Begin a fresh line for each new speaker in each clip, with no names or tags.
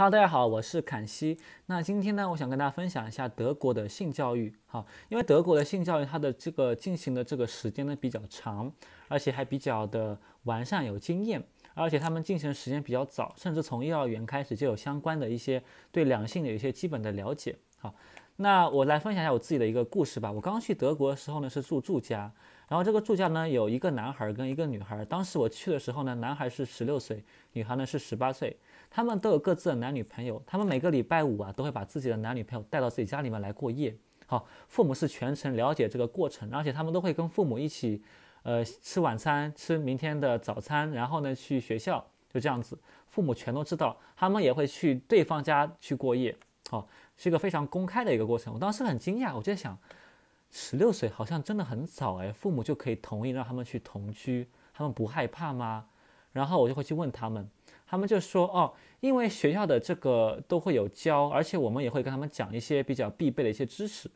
哈，大家好，我是凯西。那今天呢，我想跟大家分享一下德国的性教育。好，因为德国的性教育，它的这个进行的这个时间呢比较长，而且还比较的完善有经验，而且他们进行的时间比较早，甚至从幼儿园开始就有相关的一些对两性的一些基本的了解。好，那我来分享一下我自己的一个故事吧。我刚刚去德国的时候呢，是住住家，然后这个住家呢有一个男孩跟一个女孩。当时我去的时候呢，男孩是十六岁，女孩呢是十八岁。他们都有各自的男女朋友，他们每个礼拜五啊都会把自己的男女朋友带到自己家里面来过夜。好，父母是全程了解这个过程，而且他们都会跟父母一起，呃，吃晚餐，吃明天的早餐，然后呢去学校，就这样子，父母全都知道。他们也会去对方家去过夜，好，是一个非常公开的一个过程。我当时很惊讶，我就想，十六岁好像真的很早哎，父母就可以同意让他们去同居，他们不害怕吗？然后我就会去问他们，他们就说哦，因为学校的这个都会有教，而且我们也会跟他们讲一些比较必备的一些知识，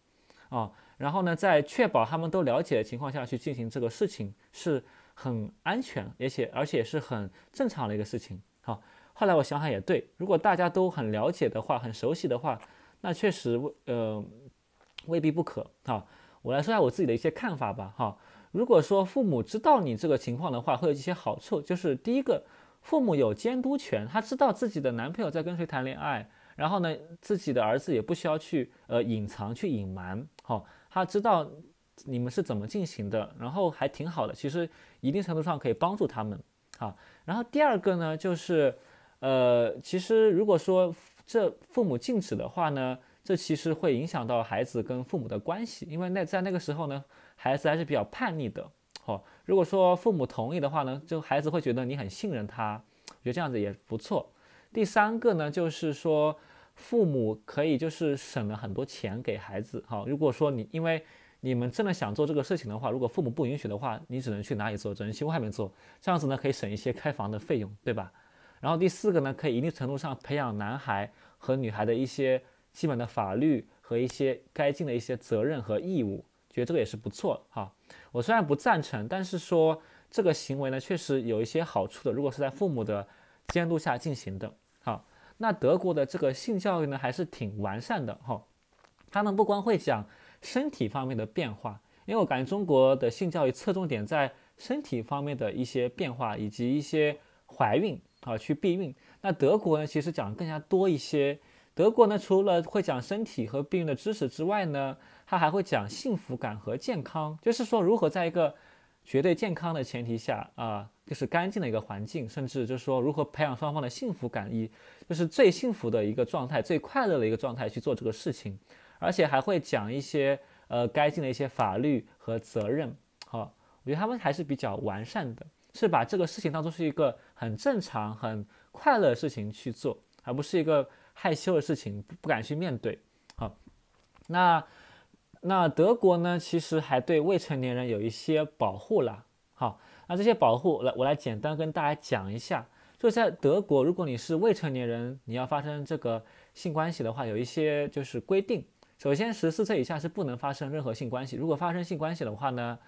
啊，然后呢，在确保他们都了解的情况下去进行这个事情是很安全，而且而且是很正常的一个事情。好，后来我想想也对，如果大家都很了解的话，很熟悉的话，那确实呃未必不可。哈，我来说一下我自己的一些看法吧。哈。如果说父母知道你这个情况的话，会有一些好处，就是第一个，父母有监督权，他知道自己的男朋友在跟谁谈恋爱，然后呢，自己的儿子也不需要去呃隐藏、去隐瞒，好，他知道你们是怎么进行的，然后还挺好的，其实一定程度上可以帮助他们，好，然后第二个呢，就是，呃，其实如果说这父母禁止的话呢。这其实会影响到孩子跟父母的关系，因为那在那个时候呢，孩子还是比较叛逆的。好，如果说父母同意的话呢，就孩子会觉得你很信任他，我觉得这样子也不错。第三个呢，就是说父母可以就是省了很多钱给孩子。好，如果说你因为你们真的想做这个事情的话，如果父母不允许的话，你只能去哪里做？只能去外面做，这样子呢可以省一些开房的费用，对吧？然后第四个呢，可以一定程度上培养男孩和女孩的一些。基本的法律和一些该尽的一些责任和义务，觉得这个也是不错哈。我虽然不赞成，但是说这个行为呢，确实有一些好处的。如果是在父母的监督下进行的，好，那德国的这个性教育呢，还是挺完善的哈。他们不光会讲身体方面的变化，因为我感觉中国的性教育侧重点在身体方面的一些变化以及一些怀孕啊，去避孕。那德国呢，其实讲的更加多一些。德国呢，除了会讲身体和避孕的知识之外呢，他还会讲幸福感和健康，就是说如何在一个绝对健康的前提下啊，就是干净的一个环境，甚至就是说如何培养双方的幸福感，一就是最幸福的一个状态，最快乐的一个状态去做这个事情，而且还会讲一些呃干净的一些法律和责任。哈，我觉得他们还是比较完善的，是把这个事情当做是一个很正常、很快乐的事情去做，而不是一个。害羞的事情不不敢去面对，好，那那德国呢？其实还对未成年人有一些保护啦。好，那这些保护来我来简单跟大家讲一下。就在德国，如果你是未成年人，你要发生这个性关系的话，有一些就是规定。首先，十四岁以下是不能发生任何性关系，如果发生性关系的话呢，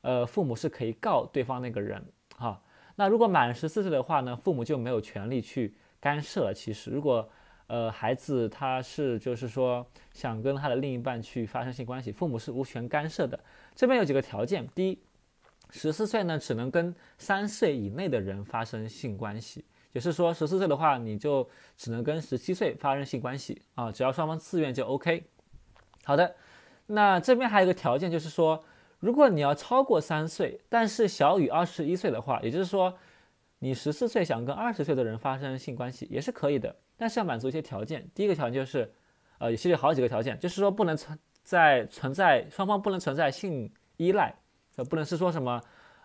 呃，父母是可以告对方那个人，哈。那如果满十四岁的话呢，父母就没有权利去干涉了。其实，如果呃，孩子他是就是说想跟他的另一半去发生性关系，父母是无权干涉的。这边有几个条件：第一，十四岁呢只能跟三岁以内的人发生性关系，也就是说十四岁的话，你就只能跟十七岁发生性关系啊，只要双方自愿就 OK。好的，那这边还有一个条件就是说，如果你要超过三岁，但是小于二十一岁的话，也就是说你十四岁想跟二十岁的人发生性关系也是可以的。但是要满足一些条件，第一个条件就是，呃，有些列好几个条件，就是说不能存在存在双方不能存在性依赖，呃，不能是说什么，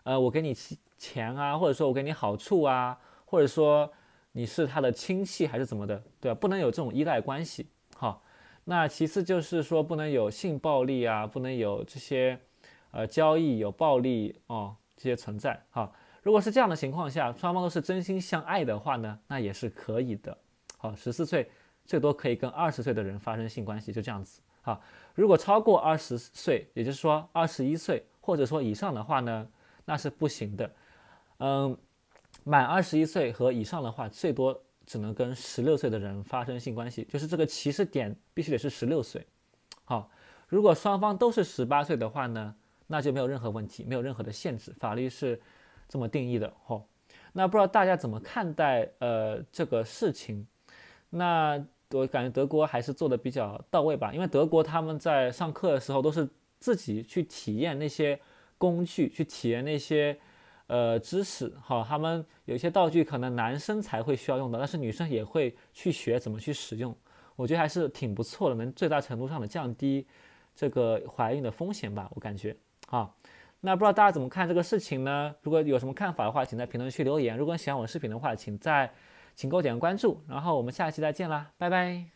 呃，我给你钱啊，或者说我给你好处啊，或者说你是他的亲戚还是怎么的，对吧？不能有这种依赖关系。好，那其次就是说不能有性暴力啊，不能有这些，呃，交易有暴力哦，这些存在。好，如果是这样的情况下，双方都是真心相爱的话呢，那也是可以的。好，十四岁最多可以跟二十岁的人发生性关系，就这样子。好，如果超过二十岁，也就是说二十一岁或者说以上的话呢，那是不行的。嗯，满二十一岁和以上的话，最多只能跟十六岁的人发生性关系，就是这个起始点必须得是十六岁。好，如果双方都是十八岁的话呢，那就没有任何问题，没有任何的限制。法律是这么定义的。吼，那不知道大家怎么看待呃这个事情？那我感觉德国还是做的比较到位吧，因为德国他们在上课的时候都是自己去体验那些工具，去体验那些呃知识哈。他们有些道具可能男生才会需要用到，但是女生也会去学怎么去使用。我觉得还是挺不错的，能最大程度上的降低这个怀孕的风险吧。我感觉啊，那不知道大家怎么看这个事情呢？如果有什么看法的话，请在评论区留言。如果喜欢我视频的话，请在。请给我点个关注，然后我们下期再见啦，拜拜。